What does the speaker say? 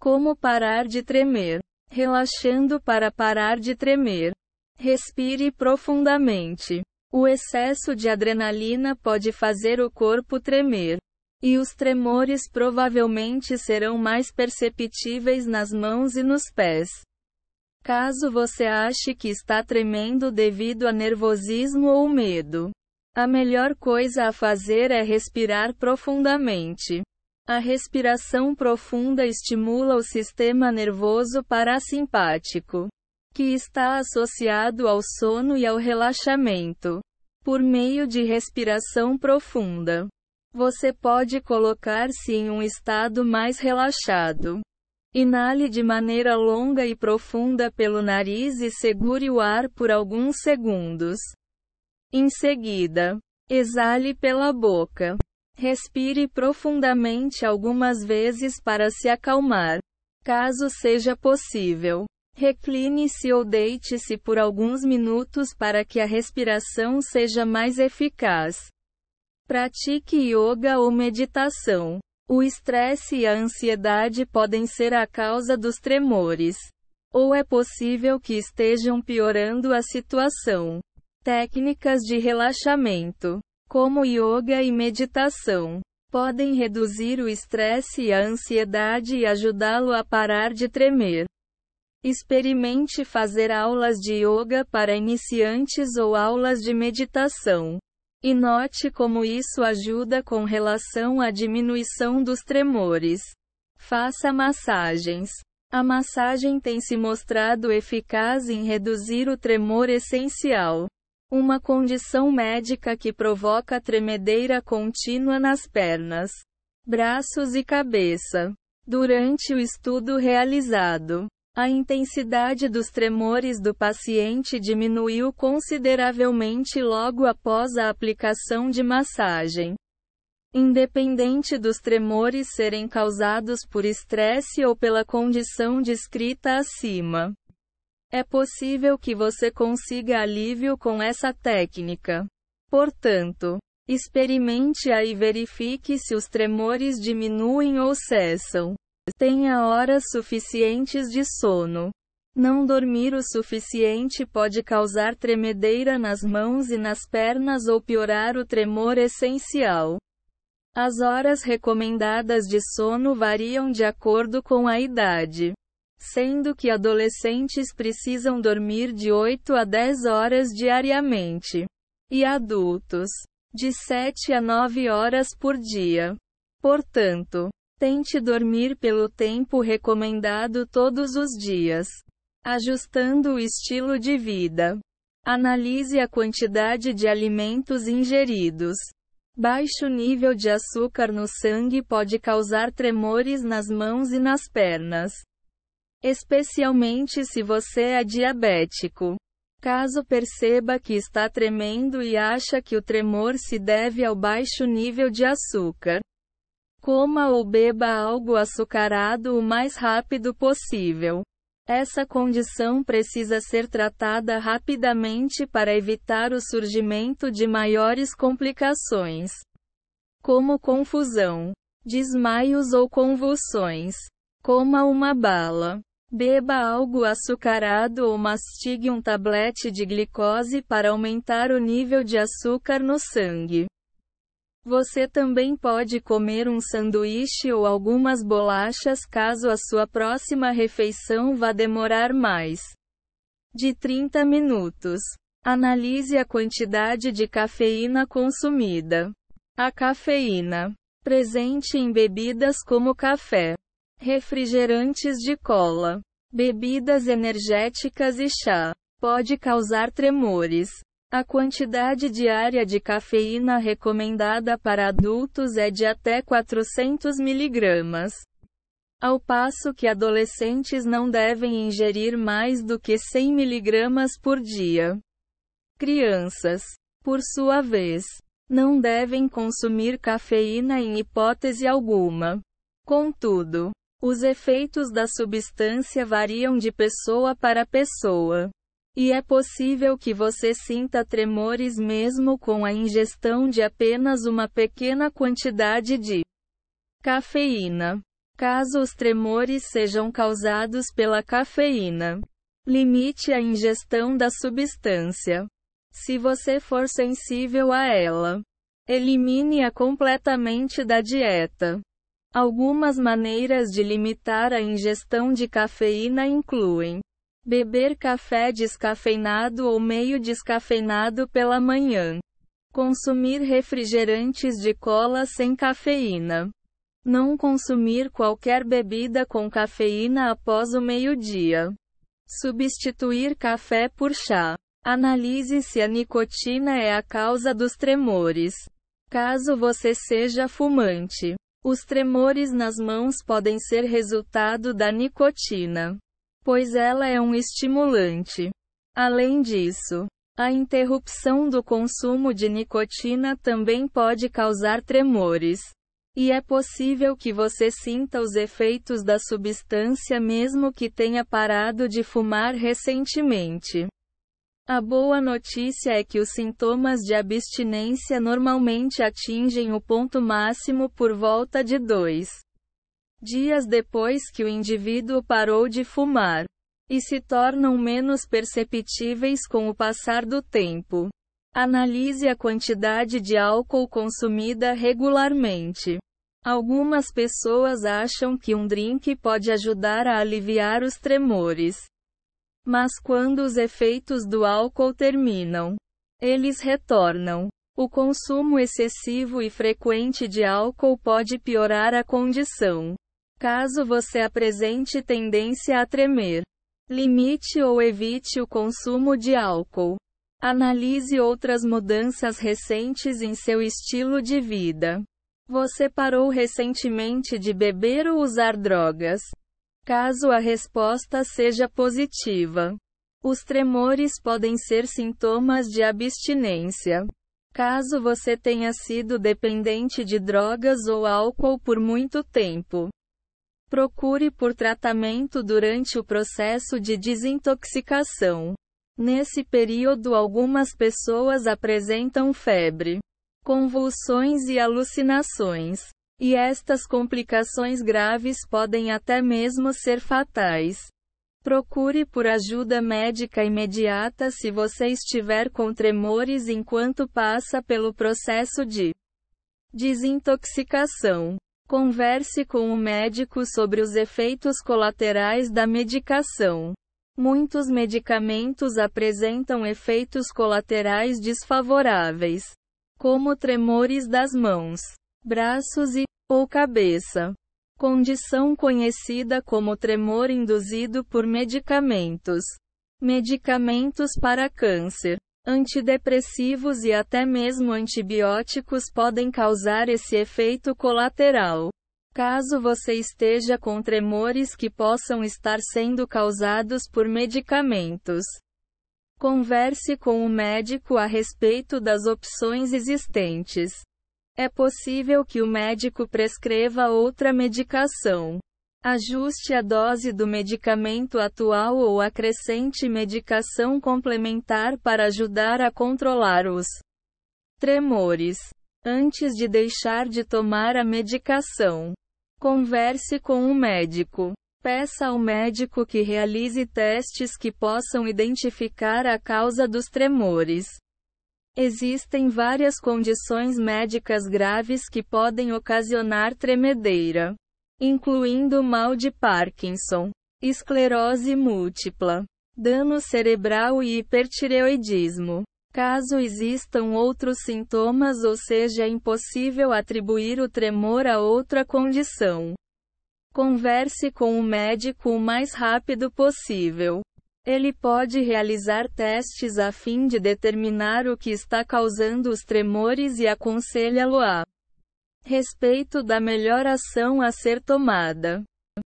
Como parar de tremer? Relaxando para parar de tremer. Respire profundamente. O excesso de adrenalina pode fazer o corpo tremer. E os tremores provavelmente serão mais perceptíveis nas mãos e nos pés. Caso você ache que está tremendo devido a nervosismo ou medo, a melhor coisa a fazer é respirar profundamente. A respiração profunda estimula o sistema nervoso parasimpático, que está associado ao sono e ao relaxamento. Por meio de respiração profunda, você pode colocar-se em um estado mais relaxado. Inale de maneira longa e profunda pelo nariz e segure o ar por alguns segundos. Em seguida, exale pela boca. Respire profundamente algumas vezes para se acalmar. Caso seja possível, recline-se ou deite-se por alguns minutos para que a respiração seja mais eficaz. Pratique yoga ou meditação. O estresse e a ansiedade podem ser a causa dos tremores. Ou é possível que estejam piorando a situação. Técnicas de relaxamento como yoga e meditação, podem reduzir o estresse e a ansiedade e ajudá-lo a parar de tremer. Experimente fazer aulas de yoga para iniciantes ou aulas de meditação. E note como isso ajuda com relação à diminuição dos tremores. Faça massagens. A massagem tem se mostrado eficaz em reduzir o tremor essencial. Uma condição médica que provoca tremedeira contínua nas pernas, braços e cabeça. Durante o estudo realizado, a intensidade dos tremores do paciente diminuiu consideravelmente logo após a aplicação de massagem. Independente dos tremores serem causados por estresse ou pela condição descrita acima, é possível que você consiga alívio com essa técnica. Portanto, experimente-a e verifique se os tremores diminuem ou cessam. Tenha horas suficientes de sono. Não dormir o suficiente pode causar tremedeira nas mãos e nas pernas ou piorar o tremor essencial. As horas recomendadas de sono variam de acordo com a idade sendo que adolescentes precisam dormir de 8 a 10 horas diariamente e adultos de 7 a 9 horas por dia. Portanto, tente dormir pelo tempo recomendado todos os dias, ajustando o estilo de vida. Analise a quantidade de alimentos ingeridos. Baixo nível de açúcar no sangue pode causar tremores nas mãos e nas pernas especialmente se você é diabético. Caso perceba que está tremendo e acha que o tremor se deve ao baixo nível de açúcar, coma ou beba algo açucarado o mais rápido possível. Essa condição precisa ser tratada rapidamente para evitar o surgimento de maiores complicações, como confusão, desmaios ou convulsões. Coma uma bala. Beba algo açucarado ou mastigue um tablete de glicose para aumentar o nível de açúcar no sangue. Você também pode comer um sanduíche ou algumas bolachas caso a sua próxima refeição vá demorar mais de 30 minutos. Analise a quantidade de cafeína consumida. A cafeína presente em bebidas como café refrigerantes de cola, bebidas energéticas e chá. Pode causar tremores. A quantidade diária de cafeína recomendada para adultos é de até 400 miligramas. Ao passo que adolescentes não devem ingerir mais do que 100 miligramas por dia. Crianças, por sua vez, não devem consumir cafeína em hipótese alguma. Contudo, os efeitos da substância variam de pessoa para pessoa. E é possível que você sinta tremores mesmo com a ingestão de apenas uma pequena quantidade de cafeína. Caso os tremores sejam causados pela cafeína, limite a ingestão da substância. Se você for sensível a ela, elimine-a completamente da dieta. Algumas maneiras de limitar a ingestão de cafeína incluem beber café descafeinado ou meio descafeinado pela manhã, consumir refrigerantes de cola sem cafeína, não consumir qualquer bebida com cafeína após o meio-dia, substituir café por chá. Analise se a nicotina é a causa dos tremores. Caso você seja fumante, os tremores nas mãos podem ser resultado da nicotina, pois ela é um estimulante. Além disso, a interrupção do consumo de nicotina também pode causar tremores. E é possível que você sinta os efeitos da substância mesmo que tenha parado de fumar recentemente. A boa notícia é que os sintomas de abstinência normalmente atingem o ponto máximo por volta de dois dias depois que o indivíduo parou de fumar e se tornam menos perceptíveis com o passar do tempo. Analise a quantidade de álcool consumida regularmente. Algumas pessoas acham que um drink pode ajudar a aliviar os tremores. Mas quando os efeitos do álcool terminam, eles retornam. O consumo excessivo e frequente de álcool pode piorar a condição. Caso você apresente tendência a tremer, limite ou evite o consumo de álcool. Analise outras mudanças recentes em seu estilo de vida. Você parou recentemente de beber ou usar drogas? Caso a resposta seja positiva, os tremores podem ser sintomas de abstinência. Caso você tenha sido dependente de drogas ou álcool por muito tempo, procure por tratamento durante o processo de desintoxicação. Nesse período, algumas pessoas apresentam febre, convulsões e alucinações. E estas complicações graves podem até mesmo ser fatais. Procure por ajuda médica imediata se você estiver com tremores enquanto passa pelo processo de desintoxicação. Converse com o médico sobre os efeitos colaterais da medicação. Muitos medicamentos apresentam efeitos colaterais desfavoráveis, como tremores das mãos, braços e ou cabeça. Condição conhecida como tremor induzido por medicamentos. Medicamentos para câncer, antidepressivos e até mesmo antibióticos podem causar esse efeito colateral. Caso você esteja com tremores que possam estar sendo causados por medicamentos, converse com o médico a respeito das opções existentes. É possível que o médico prescreva outra medicação. Ajuste a dose do medicamento atual ou acrescente medicação complementar para ajudar a controlar os tremores. Antes de deixar de tomar a medicação, converse com o médico. Peça ao médico que realize testes que possam identificar a causa dos tremores. Existem várias condições médicas graves que podem ocasionar tremedeira, incluindo mal de Parkinson, esclerose múltipla, dano cerebral e hipertireoidismo. Caso existam outros sintomas ou seja é impossível atribuir o tremor a outra condição, converse com o médico o mais rápido possível. Ele pode realizar testes a fim de determinar o que está causando os tremores e aconselha-lo a respeito da melhor ação a ser tomada.